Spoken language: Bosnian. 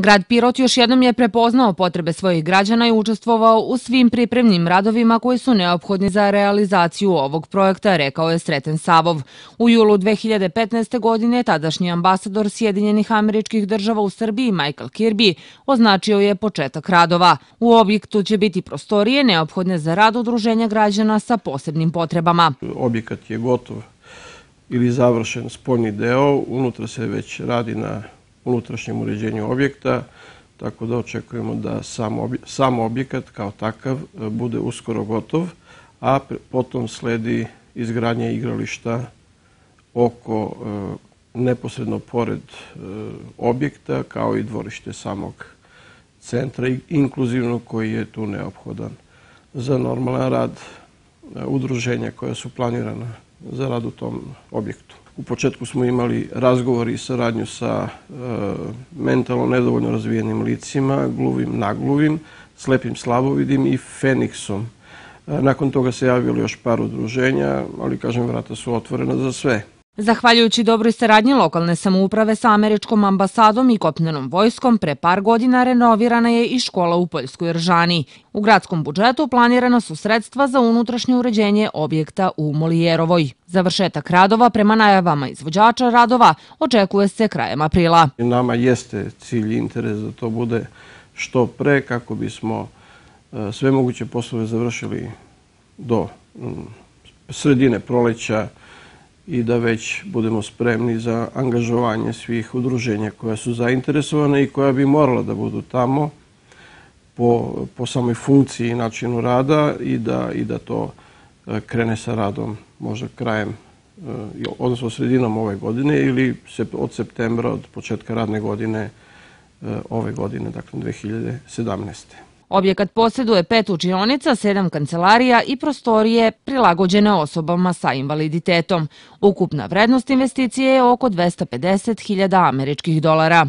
Grad Pirot još jednom je prepoznao potrebe svojih građana i učestvovao u svim pripremnim radovima koji su neophodni za realizaciju ovog projekta, rekao je Sreten Savov. U julu 2015. godine tadašnji ambasador Sjedinjenih američkih država u Srbiji, Michael Kirby, označio je početak radova. U objektu će biti prostorije neophodne za rad udruženja građana sa posebnim potrebama. Objekat je gotov ili završen spoljni deo, unutra se već radi na unutrašnjem uređenju objekta, tako da očekujemo da sam objekat kao takav e, bude uskoro gotov, a potom sledi izgradnje igrališta oko e, neposredno pored e, objekta kao i dvorište samog centra inkluzivno koji je tu neophodan za normalan rad udruženja koja su planirana za rad u tom objektu. U početku smo imali razgovor i saradnju sa e, mentalno nedovoljno razvijenim licima, gluvim, nagluvim, slepim, slabovidim i Feniksom. E, nakon toga se javili još par udruženja, ali kažem, vrata su otvorena za sve. Zahvaljujući dobroj saradnji lokalne samouprave sa američkom ambasadom i kopnenom vojskom, pre par godina renovirana je i škola u Poljskoj Ržani. U gradskom budžetu planirana su sredstva za unutrašnje uređenje objekta u Molijerovoj. Završetak radova prema najavama izvođača radova očekuje se krajem aprila. Nama jeste cilj i interes da to bude što pre kako bismo e, sve moguće poslove završili do mm, sredine proleća, i da već budemo spremni za angažovanje svih udruženja koja su zainteresovane i koja bi morala da budu tamo po samoj funkciji i načinu rada i da to e, krene sa radom možda krajem, e, odnosno sredinom ove godine ili od septembra, od početka radne godine e, ove godine, dakle 2017. Objekat posjeduje pet učionica, sedam kancelarija i prostorije prilagođene osobama sa invaliditetom. Ukupna vrednost investicije je oko 250.000 američkih dolara.